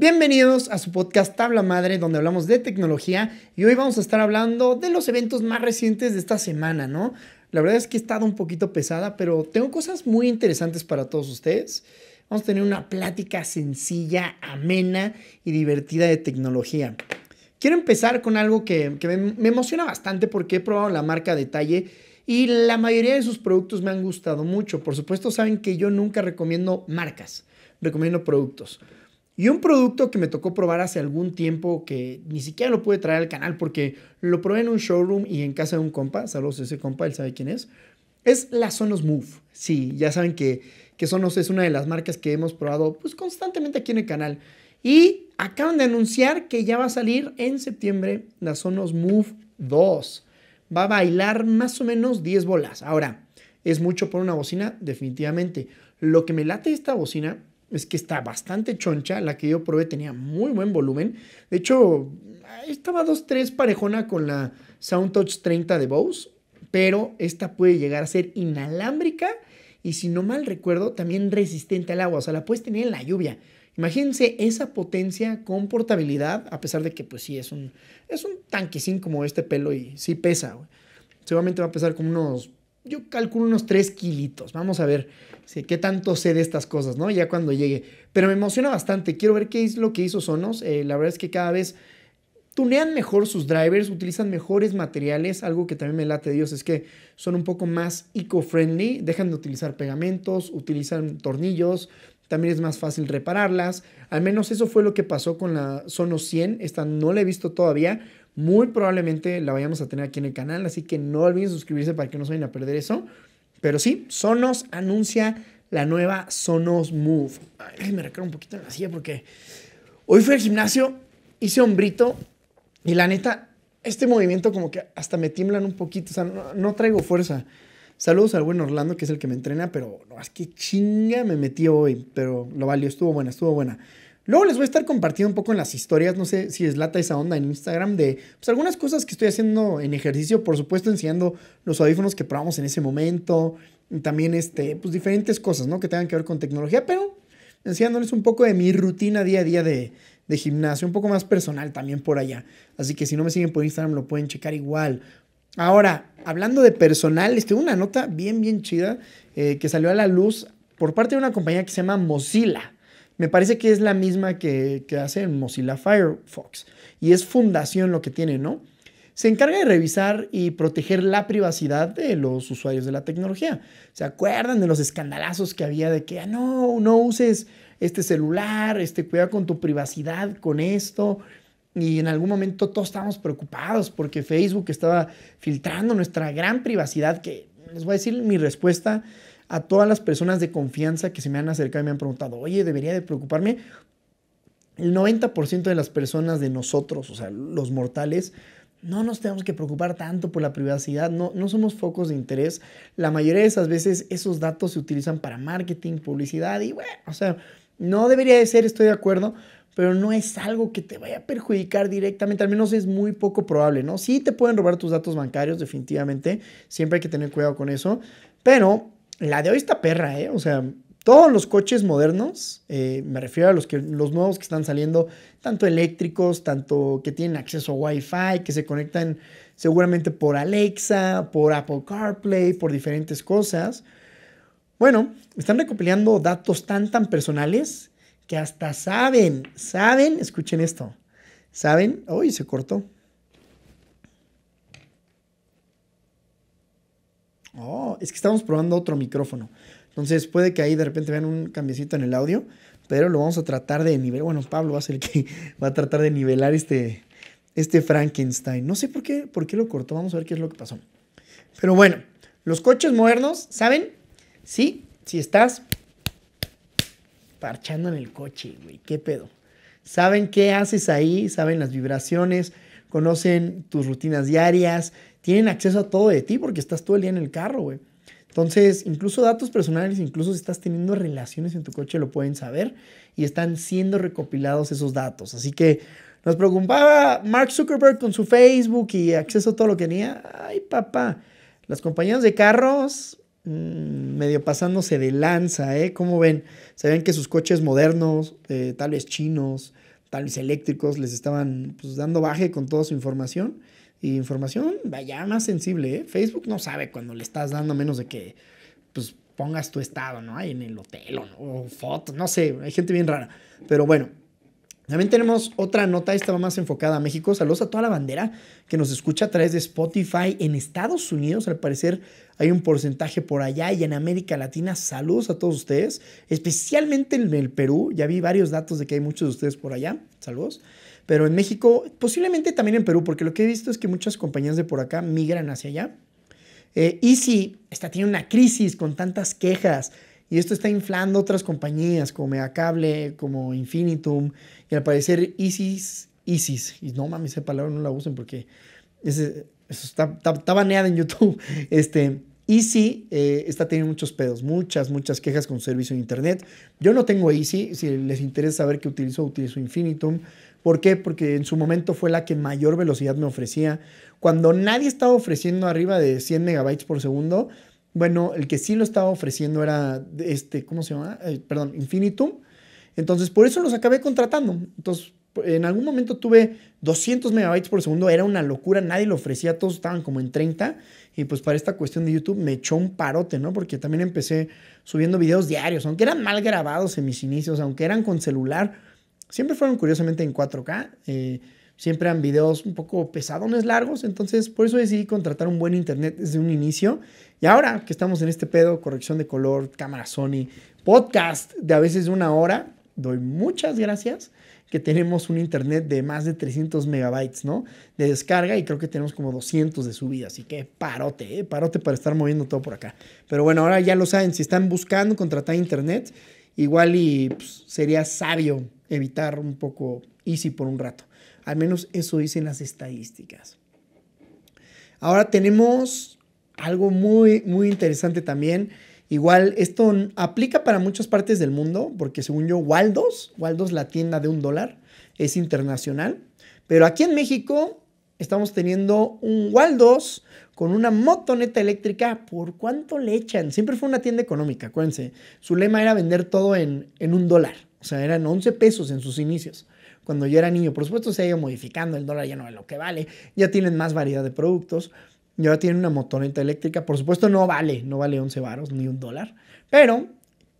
Bienvenidos a su podcast Tabla Madre, donde hablamos de tecnología y hoy vamos a estar hablando de los eventos más recientes de esta semana, ¿no? La verdad es que he estado un poquito pesada, pero tengo cosas muy interesantes para todos ustedes. Vamos a tener una plática sencilla, amena y divertida de tecnología. Quiero empezar con algo que, me, emociona bastante porque he probado la marca Detalle y la mayoría de sus productos me han gustado mucho. Por supuesto, saben que yo nunca recomiendo marcas, recomiendo productos. Y un producto que me tocó probar hace algún tiempo que ni siquiera lo pude traer al canal porque lo probé en un showroom y en casa de un compa, saludos a ese compa, él sabe quién es, es la Sonos Move. Sí, ya saben que, que Sonos es una de las marcas que hemos probado pues constantemente aquí en el canal. Y acaban de anunciar que ya va a salir en septiembre la Sonos Move 2. Va a bailar más o menos 10 bolas. Ahora, es mucho por una bocina, definitivamente. Lo que me late esta bocina es que está bastante choncha. La que yo probé tenía muy buen volumen. De hecho, estaba 2-3 parejona con la Soundtouch 30 de Bose, pero esta puede llegar a ser inalámbrica y si no mal recuerdo, también resistente al agua, o sea, la puedes tener en la lluvia. Imagínense esa potencia con portabilidad, a pesar de que pues sí, es un, es un tanquecín como este pelo y sí pesa. Seguramente va a pesar como unos yo calculo unos 3 kilitos. Vamos a ver qué tanto sé de estas cosas, ¿no? Ya cuando llegue. Pero me emociona bastante. Quiero ver qué es lo que hizo Sonos. Eh, la verdad es que cada vez tunean mejor sus drivers, utilizan mejores materiales. Algo que también me late Dios es que son un poco más eco-friendly. Dejan de utilizar pegamentos, utilizan tornillos. También es más fácil repararlas. Al menos eso fue lo que pasó con la Sonos 100. Esta no la he visto todavía muy probablemente la vayamos a tener aquí en el canal, así que no olviden suscribirse para que no se vayan a perder eso. Pero sí, Sonos anuncia la nueva Sonos Move. Ay, me recargo un poquito en la silla porque hoy fui al gimnasio, hice hombrito y la neta, este movimiento como que hasta me tiemblan un poquito, o sea, no, no traigo fuerza. Saludos al buen Orlando, que es el que me entrena, pero no, es que chinga me metí hoy, pero lo valió, estuvo buena, estuvo buena. Luego les voy a estar compartiendo un poco en las historias, no sé si es lata esa onda en Instagram, de pues, algunas cosas que estoy haciendo en ejercicio, por supuesto enseñando los audífonos que probamos en ese momento, y también este, pues diferentes cosas, ¿no? Que tengan que ver con tecnología, pero enseñándoles un poco de mi rutina día a día de, de gimnasio, un poco más personal también por allá. Así que si no me siguen por Instagram lo pueden checar igual. Ahora, hablando de personal, les tengo una nota bien, bien chida eh, que salió a la luz por parte de una compañía que se llama Mozilla. Me parece que es la misma que, hace Mozilla Firefox. Y es fundación lo que tiene, ¿no? se encarga de revisar y proteger la privacidad de los usuarios de la tecnología. ¿Se acuerdan de los escandalazos que había de que ah, no, no uses este celular, este, cuida con tu privacidad, con esto? Y en algún momento todos estábamos preocupados porque Facebook estaba filtrando nuestra gran privacidad, que les voy a decir mi respuesta a todas las personas de confianza que se me han acercado y me han preguntado, oye, debería de preocuparme. El 90% de las personas de nosotros, o sea, los mortales, no nos tenemos que preocupar tanto por la privacidad, no, no somos focos de interés. La mayoría de esas veces esos datos se utilizan para marketing, publicidad y bueno, o sea, no debería de ser, estoy de acuerdo, pero no es algo que te vaya a perjudicar directamente, al menos es muy poco probable, ¿no? Sí te pueden robar tus datos bancarios, definitivamente, siempre hay que tener cuidado con eso, pero la de hoy está perra, ¿eh? O sea, todos los coches modernos, eh, me refiero a los, que, los nuevos que están saliendo, tanto eléctricos, tanto que tienen acceso a Wi-Fi, que se conectan seguramente por Alexa, por Apple CarPlay, por diferentes cosas. Bueno, están recopilando datos tan, tan personales que hasta saben, saben, escuchen esto, saben, hoy se cortó. Oh, es que estamos probando otro micrófono. Entonces puede que ahí de repente vean un cambiecito en el audio, pero lo vamos a tratar de nivelar. Bueno, Pablo va a ser el que va a tratar de nivelar este, este Frankenstein. No sé por qué, por qué lo cortó, vamos a ver qué es lo que pasó. Pero bueno, los coches modernos, ¿saben? Sí, si estás parchando en el coche, güey, qué pedo. Saben qué haces ahí, saben las vibraciones, conocen tus rutinas diarias, tienen acceso a todo de ti porque estás todo el día en el carro, güey. Entonces, incluso datos personales, incluso si estás teniendo relaciones en tu coche, lo pueden saber y están siendo recopilados esos datos. Así que nos preocupaba Mark Zuckerberg con su Facebook y acceso a todo lo que tenía. Ay, papá, las compañías de carros mm, medio pasándose de lanza, ¿eh? ¿Cómo ven? saben que sus coches modernos, eh, tal vez chinos, tal vez eléctricos, les estaban pues, dando baje con toda su información. Y información, vaya, más sensible. ¿eh? Facebook no sabe cuando le estás dando, menos de que pues, pongas tu estado, ¿no? Ahí en el hotel o, o fotos, no sé, hay gente bien rara. Pero bueno, también tenemos otra nota, esta va más enfocada a México. Saludos a toda la bandera que nos escucha a través de Spotify en Estados Unidos. Al parecer hay un porcentaje por allá y en América Latina. Saludos a todos ustedes, especialmente en el Perú. Ya vi varios datos de que hay muchos de ustedes por allá. Saludos. Pero en México, posiblemente también en Perú, porque lo que he visto es que muchas compañías de por acá migran hacia allá. Eh, Easy está tiene una crisis con tantas quejas y esto está inflando otras compañías como Megacable, como Infinitum y al parecer Isis, Isis, y no mames, esa palabra no la usen porque está, baneada en YouTube. Este, Easy eh, está teniendo muchos pedos, muchas, muchas quejas con su servicio de Internet. Yo no tengo Easy, si les interesa saber qué utilizo, utilizo Infinitum. ¿Por qué? Porque en su momento fue la que mayor velocidad me ofrecía. Cuando nadie estaba ofreciendo arriba de 100 megabytes por segundo, bueno, el que sí lo estaba ofreciendo era, este, ¿cómo se llama? Eh, perdón, Infinitum. Entonces, por eso los acabé contratando. Entonces, en algún momento tuve 200 megabytes por segundo, era una locura, nadie lo ofrecía, todos estaban como en 30. Y pues para esta cuestión de YouTube me echó un parote, ¿no? Porque también empecé subiendo videos diarios, aunque eran mal grabados en mis inicios, aunque eran con celular, siempre fueron curiosamente en 4K. Eh, siempre eran videos un poco pesadones, largos. Entonces, por eso decidí contratar un buen internet desde un inicio. Y ahora que estamos en este pedo, corrección de color, cámara Sony, podcast de a veces una hora, doy muchas gracias que tenemos un internet de más de 300 megabytes, ¿no? De descarga y creo que tenemos como 200 de subida, así que parote, ¿eh? parote para estar moviendo todo por acá. Pero bueno, ahora ya lo saben, si están buscando contratar internet, igual y pues, sería sabio evitar un poco Easy por un rato. Al menos eso dicen las estadísticas. Ahora tenemos algo muy, muy interesante también Igual, esto aplica para muchas partes del mundo, porque según yo, Waldos, Waldos la tienda de un dólar, es internacional. Pero aquí en México estamos teniendo un Waldos con una motoneta eléctrica. ¿Por cuánto le echan? Siempre fue una tienda económica, acuérdense. Su lema era vender todo en, en un dólar. O sea, eran 11 pesos en sus inicios cuando yo era niño. Por supuesto, se ha ido modificando, el dólar ya no es lo que vale, ya tienen más variedad de productos, y ahora tiene una motoneta eléctrica. Por supuesto, no vale, no vale 11 varos ni un dólar. Pero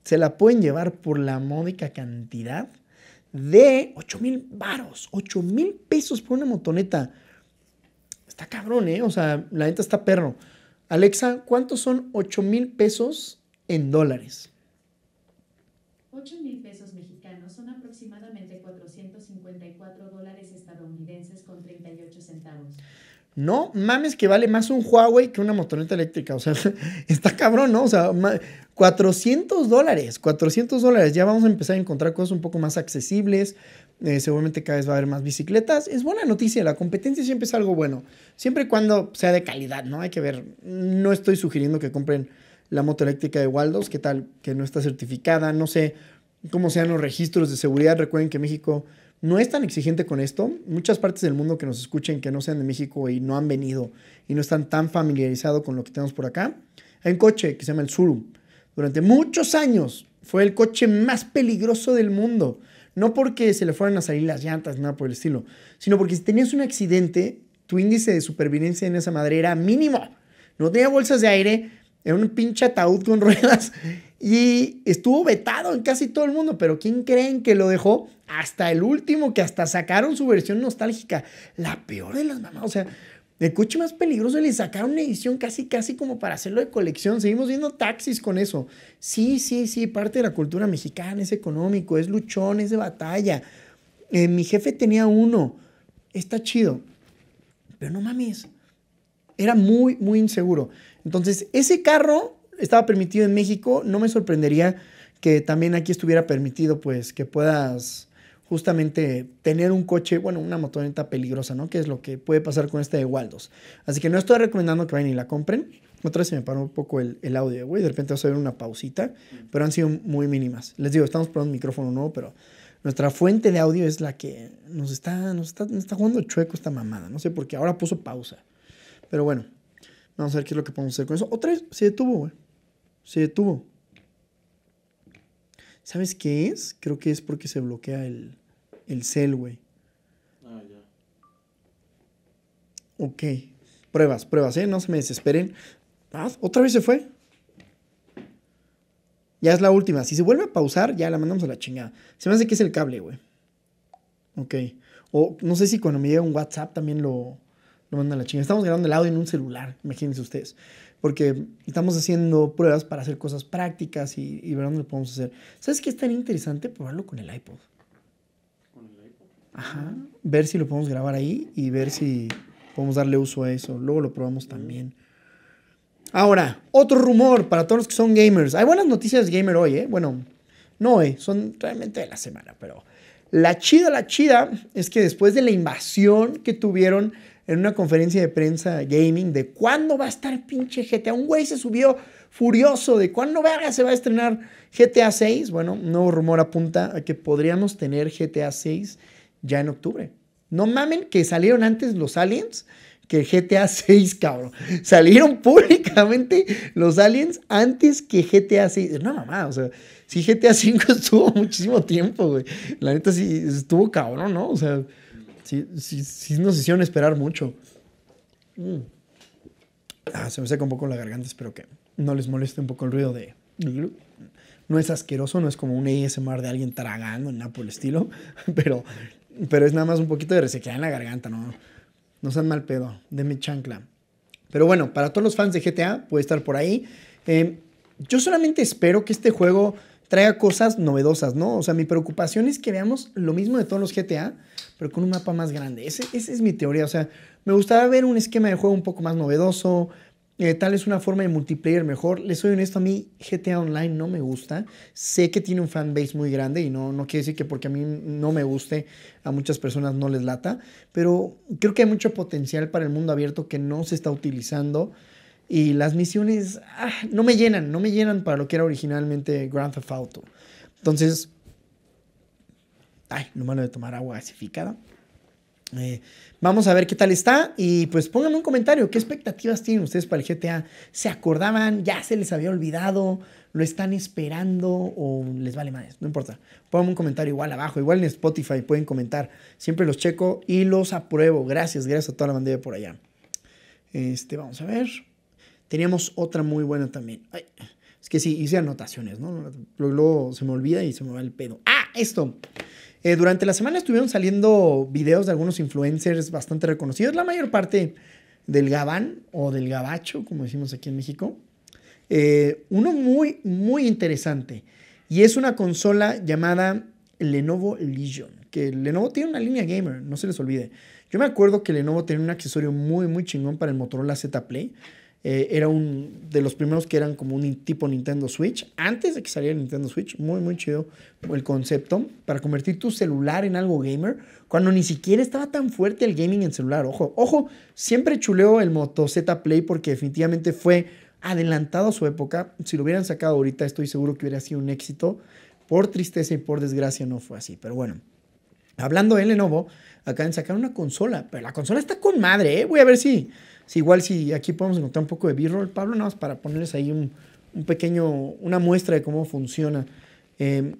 se la pueden llevar por la módica cantidad de 8 mil varos, 8 mil pesos por una motoneta. Está cabrón, ¿eh? O sea, la neta está perro. Alexa, ¿cuántos son 8 mil pesos en dólares? 8 mil pesos mexicanos son aproximadamente 454 dólares estadounidenses con 38 centavos. No mames que vale más un Huawei que una motoneta eléctrica. O sea, está cabrón, ¿no? O sea, 400 dólares, 400 dólares. Ya vamos a empezar a encontrar cosas un poco más accesibles. Eh, seguramente cada vez va a haber más bicicletas. Es buena noticia, la competencia siempre es algo bueno. Siempre y cuando sea de calidad, ¿no? Hay que ver. No estoy sugiriendo que compren la moto eléctrica de Waldos. ¿Qué tal? Que no está certificada. No sé cómo sean los registros de seguridad. Recuerden que México no es tan exigente con esto. Muchas partes del mundo que nos escuchen que no sean de México y no han venido y no están tan familiarizados con lo que tenemos por acá, hay un coche que se llama el Zuru. Durante muchos años fue el coche más peligroso del mundo. No porque se le fueran a salir las llantas, nada por el estilo, sino porque si tenías un accidente, tu índice de supervivencia en esa madre era mínimo. No tenía bolsas de aire, era un pinche ataúd con ruedas y estuvo vetado en casi todo el mundo, pero ¿quién creen que lo dejó? Hasta el último, que hasta sacaron su versión nostálgica. La peor de las mamás. O sea, el coche más peligroso le sacaron una edición casi, casi como para hacerlo de colección. Seguimos viendo taxis con eso. Sí, sí, sí, parte de la cultura mexicana, es económico, es luchón, es de batalla. Eh, mi jefe tenía uno. Está chido. Pero no mames. Era muy, muy inseguro. Entonces, ese carro estaba permitido en México, no me sorprendería que también aquí estuviera permitido, pues, que puedas justamente tener un coche, bueno, una motoneta peligrosa, ¿no? Que es lo que puede pasar con este de Waldos. Así que no estoy recomendando que vayan y la compren. Otra vez se me paró un poco el, audio, güey. De repente vas a ver una pausita, pero han sido muy mínimas. Les digo, estamos probando un micrófono nuevo, pero nuestra fuente de audio es la que nos está, nos está, nos está jugando chueco esta mamada. No sé por qué. Ahora puso pausa. Pero bueno, vamos a ver qué es lo que podemos hacer con eso. Otra vez se detuvo, güey se detuvo. ¿Sabes qué es? Creo que es porque se bloquea el, el cel, güey. Ah, ya. Ok. Pruebas, pruebas, ¿eh? No se me desesperen. Ah, otra vez se fue. Ya es la última. Si se vuelve a pausar, ya la mandamos a la chingada. Se me hace que es el cable, güey. Ok. O no sé si cuando me llega un WhatsApp también lo, lo mandan a la chingada. Estamos grabando el audio en un celular, imagínense ustedes porque estamos haciendo pruebas para hacer cosas prácticas y, ver dónde podemos hacer. ¿Sabes qué es tan interesante? Probarlo con el iPod. ¿Con el iPod? Ajá. Ver si lo podemos grabar ahí y ver si podemos darle uso a eso. Luego lo probamos también. Ahora, otro rumor para todos los que son gamers. Hay buenas noticias de gamer hoy, ¿eh? Bueno, no hoy, ¿eh? son realmente de la semana, pero la chida, la chida es que después de la invasión que tuvieron en una conferencia de prensa gaming de cuándo va a estar pinche GTA. Un güey se subió furioso de cuándo verga se va a estrenar GTA 6. Bueno, un nuevo rumor apunta a que podríamos tener GTA 6 ya en octubre. No mamen que salieron antes los aliens que GTA 6, cabrón. Salieron públicamente los aliens antes que GTA 6. No mamá, o sea, si GTA 5 estuvo muchísimo tiempo, güey. La neta sí estuvo cabrón, ¿no? O sea, Sí, sí, nos hicieron esperar mucho. Mm. Ah, se me seca un poco la garganta, espero que no les moleste un poco el ruido de... No es asqueroso, no es como un ASMR de alguien tragando, en por estilo, pero, pero es nada más un poquito de resequedad en la garganta, ¿no? No sean mal pedo, Deme chancla. Pero bueno, para todos los fans de GTA, puede estar por ahí. Eh, yo solamente espero que este juego traiga cosas novedosas, ¿no? O sea, mi preocupación es que veamos lo mismo de todos los GTA, pero con un mapa más grande. esa es mi teoría. O sea, me gustaría ver un esquema de juego un poco más novedoso, eh, tal es una forma de multiplayer mejor. Les soy honesto, a mí GTA Online no me gusta. Sé que tiene un fanbase muy grande y no, no quiere decir que porque a mí no me guste, a muchas personas no les lata. Pero creo que hay mucho potencial para el mundo abierto que no se está utilizando. Y las misiones ah, no me llenan, no me llenan para lo que era originalmente Grand Theft Auto. Entonces, ay, lo malo de tomar agua gasificada. Eh, vamos a ver qué tal está y pues pónganme un comentario, ¿qué expectativas tienen ustedes para el GTA? ¿Se acordaban? ¿Ya se les había olvidado? ¿Lo están esperando o les vale más? No importa. Pónganme un comentario igual abajo, igual en Spotify pueden comentar. Siempre los checo y los apruebo. Gracias, gracias a toda la bandera por allá. Este, vamos a ver. Teníamos otra muy buena también. es que sí, hice anotaciones, ¿no? Luego se me olvida y se me va el pedo. Ah, esto. Eh, durante la semana estuvieron saliendo videos de algunos influencers bastante reconocidos, la mayor parte del gabán o del gabacho, como decimos aquí en México. Eh, uno muy, muy interesante. Y es una consola llamada Lenovo Legion, que Lenovo tiene una línea gamer, no se les olvide. Yo me acuerdo que Lenovo tenía un accesorio muy, muy chingón para el Motorola Z Play. Eh, era un de los primeros que eran como un tipo Nintendo Switch, antes de que saliera el Nintendo Switch, muy muy chido el concepto, para convertir tu celular en algo gamer, cuando ni siquiera estaba tan fuerte el gaming en celular, ojo, ojo, siempre chuleo el Moto Z Play porque definitivamente fue adelantado a su época, si lo hubieran sacado ahorita estoy seguro que hubiera sido un éxito, por tristeza y por desgracia no fue así, pero bueno. Hablando de Lenovo, acaban de sacar una consola, pero la consola está con madre, ¿eh? Voy a ver si, si igual si aquí podemos encontrar un poco de B-roll, Pablo, nada más para ponerles ahí un, un pequeño, una muestra de cómo funciona. Em,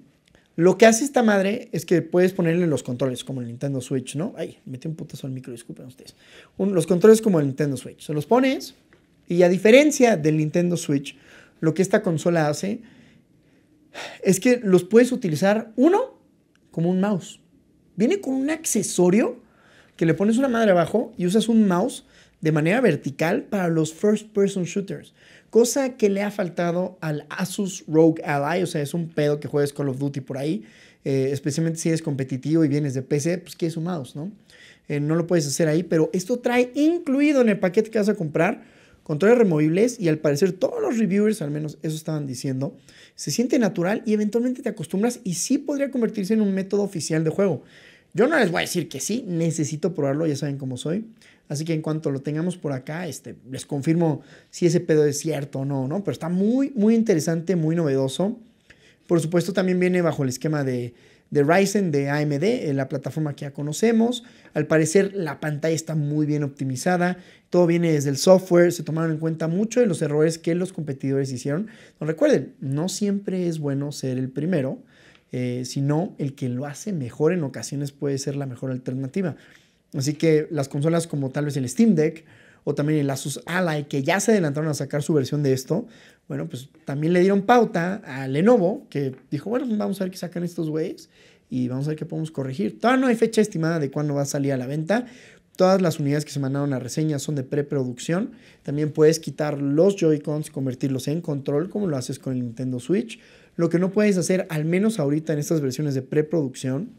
lo que hace esta madre es que puedes ponerle los controles, como el Nintendo Switch, ¿no? Ay, metí un putazo al micro, disculpen ustedes. los controles como el Nintendo Switch. Se los pones y a diferencia del Nintendo Switch, lo que esta consola hace es que los puedes utilizar, uno, como un mouse. Viene con un accesorio que le pones una madre abajo y usas un mouse de manera vertical para los first person shooters, cosa que le ha faltado al Asus Rogue Ally, o sea, es un pedo que juegues Call of Duty por ahí, eh, especialmente si eres competitivo y vienes de PC, pues quieres un mouse, ¿no? Eh, no lo puedes hacer ahí, pero esto trae incluido en el paquete que vas a comprar controles removibles y al parecer todos los reviewers, al menos eso estaban diciendo, se siente natural y eventualmente te acostumbras y sí podría convertirse en un método oficial de juego. Yo no les voy a decir que sí, necesito probarlo, ya saben cómo soy. Así que en cuanto lo tengamos por acá, este, les confirmo si ese pedo es cierto o no, ¿no? Pero está muy, muy interesante, muy novedoso. Por supuesto, también viene bajo el esquema de, Ryzen, de AMD, eh, la plataforma que ya conocemos. Al parecer, la pantalla está muy bien optimizada. Todo viene desde el software. Se tomaron en cuenta mucho de los errores que los competidores hicieron. No, recuerden, no siempre es bueno ser el primero eh, sino el que lo hace mejor en ocasiones puede ser la mejor alternativa. Así que las consolas como tal vez el Steam Deck o también el Asus Ally, que ya se adelantaron a sacar su versión de esto, bueno, pues también le dieron pauta a Lenovo, que dijo, bueno, pues vamos a ver qué sacan estos güeyes y vamos a ver qué podemos corregir. Todavía no hay fecha estimada de cuándo va a salir a la venta. Todas las unidades que se mandaron a reseña son de preproducción. También puedes quitar los Joy-Cons, y convertirlos en control, como lo haces con el Nintendo Switch. Lo que no puedes hacer, al menos ahorita en estas versiones de preproducción,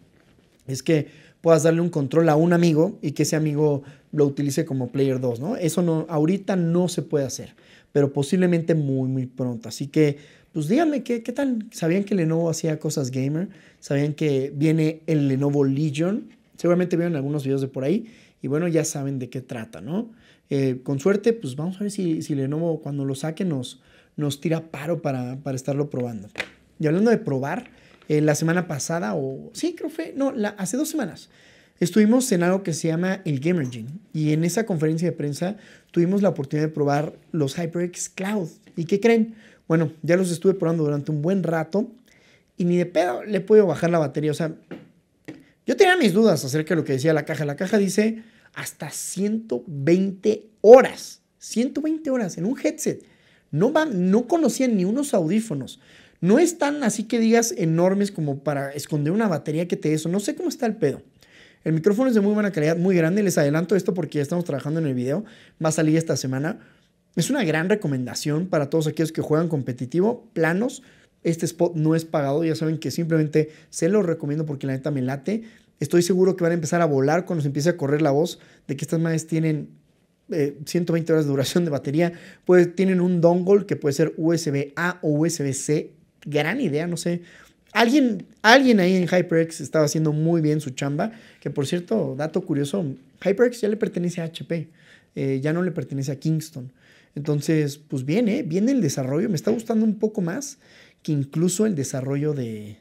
es que puedas darle un control a un amigo y que ese amigo lo utilice como player 2, ¿no? Eso no, ahorita no se puede hacer, pero posiblemente muy, muy pronto. Así que, pues díganme, ¿qué, qué tal? ¿Sabían que Lenovo hacía cosas gamer? ¿Sabían que viene el Lenovo Legion? Seguramente vieron algunos videos de por ahí y bueno, ya saben de qué trata, ¿no? Eh, con suerte, pues vamos a ver si, si Lenovo cuando lo saquen nos, nos tira paro para, estarlo probando. Y hablando de probar, eh, la semana pasada, o sí, creo no, hace dos semanas, estuvimos en algo que se llama el Gamer Y en esa conferencia de prensa tuvimos la oportunidad de probar los HyperX Cloud. ¿Y qué creen? Bueno, ya los estuve probando durante un buen rato y ni de pedo le puedo bajar la batería. O sea, yo tenía mis dudas acerca de lo que decía la caja. La caja dice hasta 120 horas. 120 horas en un headset. No, no conocían ni unos audífonos. No están así que digas enormes como para esconder una batería que te eso. No sé cómo está el pedo. El micrófono es de muy buena calidad, muy grande. Les adelanto esto porque ya estamos trabajando en el video. Va a salir esta semana. Es una gran recomendación para todos aquellos que juegan competitivo, planos. Este spot no es pagado, ya saben que simplemente se lo recomiendo porque la neta me late. Estoy seguro que van a empezar a volar cuando se empiece a correr la voz de que estas madres tienen 120 eh, horas de duración de batería. Pues tienen un dongle que puede ser USB A o USB C. Gran idea, no sé. Alguien, alguien ahí en HyperX estaba haciendo muy bien su chamba. Que por cierto, dato curioso, HyperX ya le pertenece a HP. Eh, ya no le pertenece a Kingston. Entonces, pues bien, Viene eh, el desarrollo. Me está gustando un poco más que incluso el desarrollo de,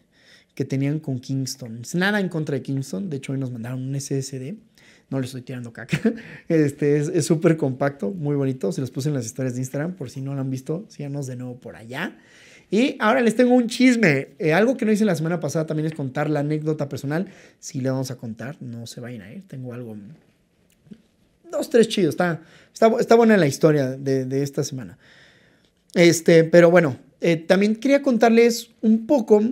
que tenían con Kingston. nada en contra de Kingston. De hecho, hoy nos mandaron un SSD no le estoy tirando caca. Este es súper compacto, muy bonito. Se los puse en las historias de Instagram por si no lo han visto. Síganos de nuevo por allá. Y ahora les tengo un chisme. Eh, algo que no hice la semana pasada también es contar la anécdota personal. Si sí, le vamos a contar, no se vayan a ir. Tengo algo. Dos, tres chidos. Está, está, buena la historia de, esta semana. Este, pero bueno, eh, también quería contarles un poco.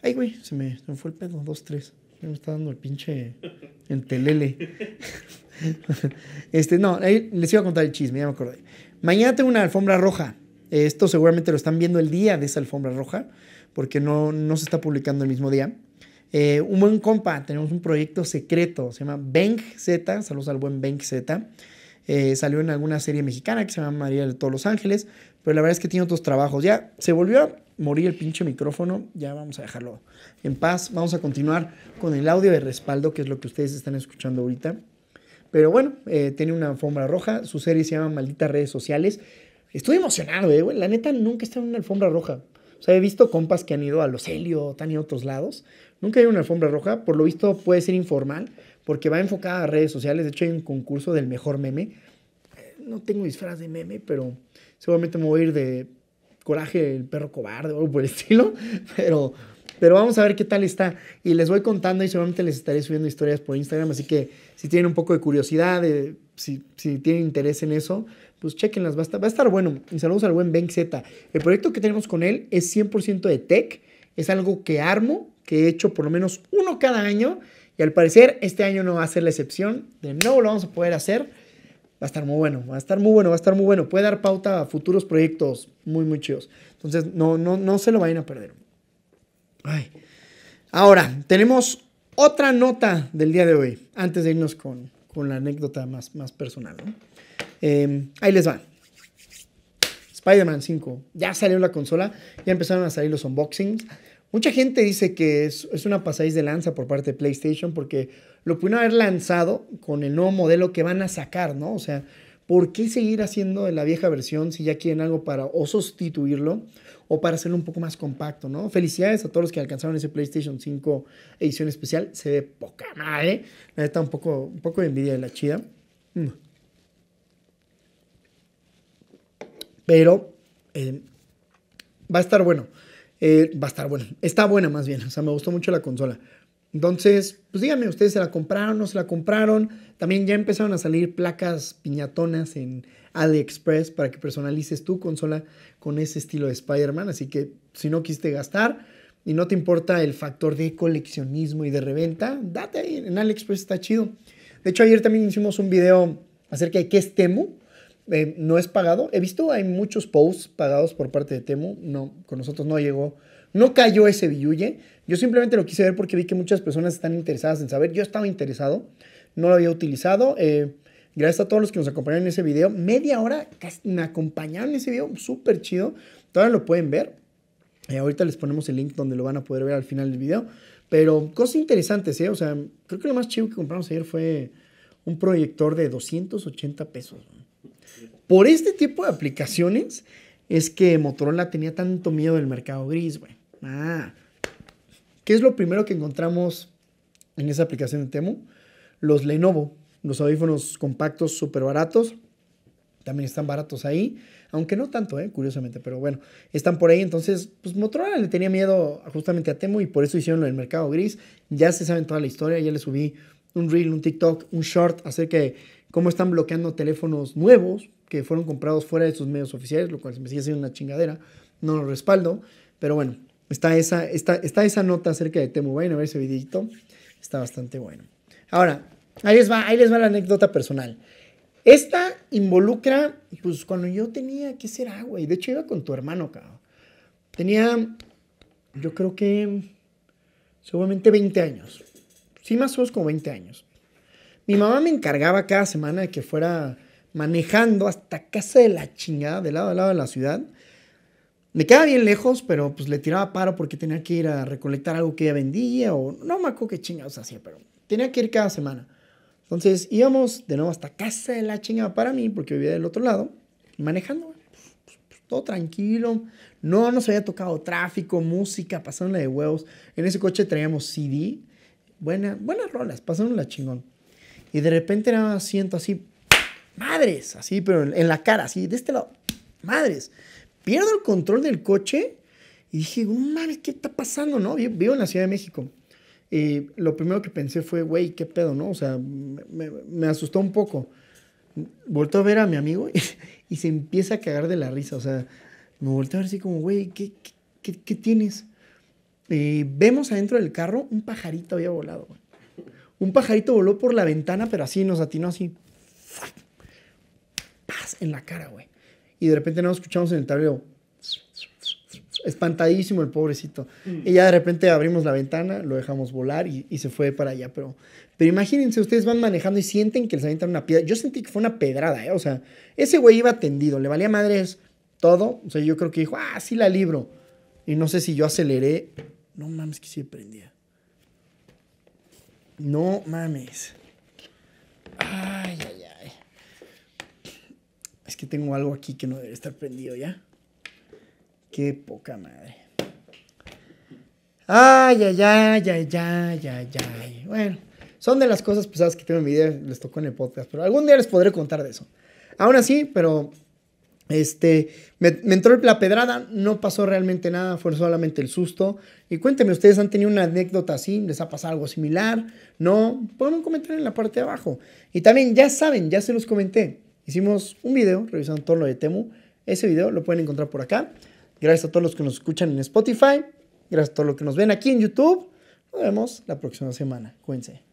Ay, güey, se me, se me fue el pedo. Dos, tres. Me está dando el pinche. El telele. este, no, les iba a contar el chisme, ya me acordé. Mañana tengo una alfombra roja. Esto seguramente lo están viendo el día de esa alfombra roja, porque no, no se está publicando el mismo día. Eh, un buen compa, tenemos un proyecto secreto, se llama Benk Z, saludos al buen Benk Z. Eh, salió en alguna serie mexicana que se llama María de todos los Ángeles, pero la verdad es que tiene otros trabajos. Ya se volvió morí el pinche micrófono, ya vamos a dejarlo en paz. Vamos a continuar con el audio de respaldo, que es lo que ustedes están escuchando ahorita. Pero bueno, eh, tiene una alfombra roja. Su serie se llama Malditas Redes Sociales. Estoy emocionado, eh, güey. La neta, nunca está en una alfombra roja. O sea, he visto compas que han ido a los Helios, tan y a otros lados. Nunca hay una alfombra roja. Por lo visto, puede ser informal, porque va enfocada a redes sociales. De hecho, hay un concurso del mejor meme. Eh, no tengo disfraz de meme, pero seguramente me voy a ir de Coraje, el perro cobarde o algo por el estilo, pero, pero vamos a ver qué tal está. Y les voy contando y seguramente les estaré subiendo historias por Instagram, así que si tienen un poco de curiosidad, eh, si, si, tienen interés en eso, pues chequenlas, va a estar, va a estar bueno. mis saludos al buen Ben Z. El proyecto que tenemos con él es 100% de tech, es algo que armo, que he hecho por lo menos uno cada año, y al parecer este año no va a ser la excepción, de nuevo lo vamos a poder hacer. Va a estar muy bueno, va a estar muy bueno, va a estar muy bueno. Puede dar pauta a futuros proyectos muy, muy chidos. Entonces, no, no, no se lo vayan a perder. Ay. Ahora, tenemos otra nota del día de hoy, antes de irnos con, con la anécdota más, más personal. Em, ahí les va. Spider-Man 5. Ya salió la consola, ya empezaron a salir los unboxings. Mucha gente dice que es, una pasadís de lanza por parte de PlayStation porque lo pudieron haber lanzado con el nuevo modelo que van a sacar, ¿no? O sea, ¿por qué seguir haciendo la vieja versión si ya quieren algo para o sustituirlo o para hacerlo un poco más compacto, ¿no? Felicidades a todos los que alcanzaron ese PlayStation 5 edición especial. Se ve poca madre. La está un poco, un poco de envidia de la chida. Mm. Pero eh, va a estar bueno. Eh, va a estar buena. Está buena más bien. O sea, me gustó mucho la consola. Entonces, pues díganme, ¿ustedes se la compraron no se la compraron? También ya empezaron a salir placas piñatonas en AliExpress para que personalices tu consola con ese estilo de Spider-Man. Así que si no quisiste gastar y no te importa el factor de coleccionismo y de reventa, date ahí. En AliExpress está chido. De hecho, ayer también hicimos un video acerca de qué es Temu. Eh, no es pagado. He visto, hay muchos posts pagados por parte de Temu. No, con nosotros no llegó. No cayó ese billuye. Yo simplemente lo quise ver porque vi que muchas personas están interesadas en saber. Yo estaba interesado. No lo había utilizado. Eh, gracias a todos los que nos acompañaron en ese video. Media hora me acompañaron en ese video. Súper chido. Todavía lo pueden ver. Eh, ahorita les ponemos el link donde lo van a poder ver al final del video. Pero cosas interesantes, ¿eh? O sea, creo que lo más chido que compramos ayer fue un proyector de 280 pesos. Por este tipo de aplicaciones es que Motorola tenía tanto miedo del mercado gris, güey. Ah. ¿Qué es lo primero que encontramos en esa aplicación de Temu? Los Lenovo, los audífonos compactos súper baratos. También están baratos ahí, aunque no tanto, ¿eh? curiosamente, pero bueno, están por ahí. Entonces, pues Motorola le tenía miedo justamente a Temu y por eso hicieron el mercado gris. Ya se saben toda la historia, ya le subí un reel, un TikTok, un short acerca de cómo están bloqueando teléfonos nuevos que fueron comprados fuera de sus medios oficiales, lo cual me sigue siendo una chingadera, no lo respaldo, pero bueno, está esa, está, está esa nota acerca de Temu, vayan a ver ese videito, está bastante bueno. Ahora, ahí les va, ahí les va la anécdota personal. Esta involucra, pues cuando yo tenía, ¿qué será, güey? De hecho iba con tu hermano, cabrón. Tenía, yo creo que, seguramente 20 años. Sí, más o menos como 20 años. Mi mamá me encargaba cada semana de que fuera manejando hasta casa de la chingada, del lado a lado de la ciudad. Me quedaba bien lejos, pero pues le tiraba paro porque tenía que ir a recolectar algo que ella vendía o no me acuerdo qué chingados hacía, pero tenía que ir cada semana. Entonces íbamos de nuevo hasta casa de la chingada para mí porque vivía del otro lado, manejando, todo tranquilo. No nos había tocado tráfico, música, pasándole de huevos. En ese coche traíamos CD. Buena, buenas rolas, pasándola la chingón. Y de repente nada siento así, madres, así, pero en la cara, así, de este lado, madres. Pierdo el control del coche y dije, oh, mal ¿qué está pasando, no? Vivo en la Ciudad de México. Y lo primero que pensé fue, güey, ¿qué pedo, no? O sea, me, asustó un poco. Volto a ver a mi amigo y, se empieza a cagar de la risa. O sea, me volteó a ver así como, güey, ¿qué, qué, tienes? Y eh, vemos adentro del carro un pajarito había volado, un pajarito voló por la ventana, pero así nos atinó así. ¡Paz! En la cara, güey. Y de repente nos escuchamos en el tablero. Espantadísimo el pobrecito. Mm. Y ya de repente abrimos la ventana, lo dejamos volar y, se fue para allá. Pero, pero imagínense, ustedes van manejando y sienten que les avientan una piedra. Yo sentí que fue una pedrada, ¿eh? O sea, ese güey iba tendido, le valía madres todo. O sea, yo creo que dijo, ah, sí la libro. Y no sé si yo aceleré. No mames, que sí prendía. No mames. Ay, ay, ay. Es que tengo algo aquí que no debe estar prendido ya. Qué poca madre. Ay, ay, ay, ay, ay, ay, ay. Bueno, son de las cosas pesadas que tengo en mi vida, les tocó en el podcast, pero algún día les podré contar de eso. Aún así, pero este, me, entró la pedrada, no pasó realmente nada, fue solamente el susto. Y cuéntenme, ¿ustedes han tenido una anécdota así? ¿Les ha pasado algo similar? ¿No? Pongan comentar en la parte de abajo. Y también, ya saben, ya se los comenté, hicimos un video revisando todo lo de Temu. Ese video lo pueden encontrar por acá. Gracias a todos los que nos escuchan en Spotify. Gracias a todos los que nos ven aquí en YouTube. Nos vemos la próxima semana. Cuídense.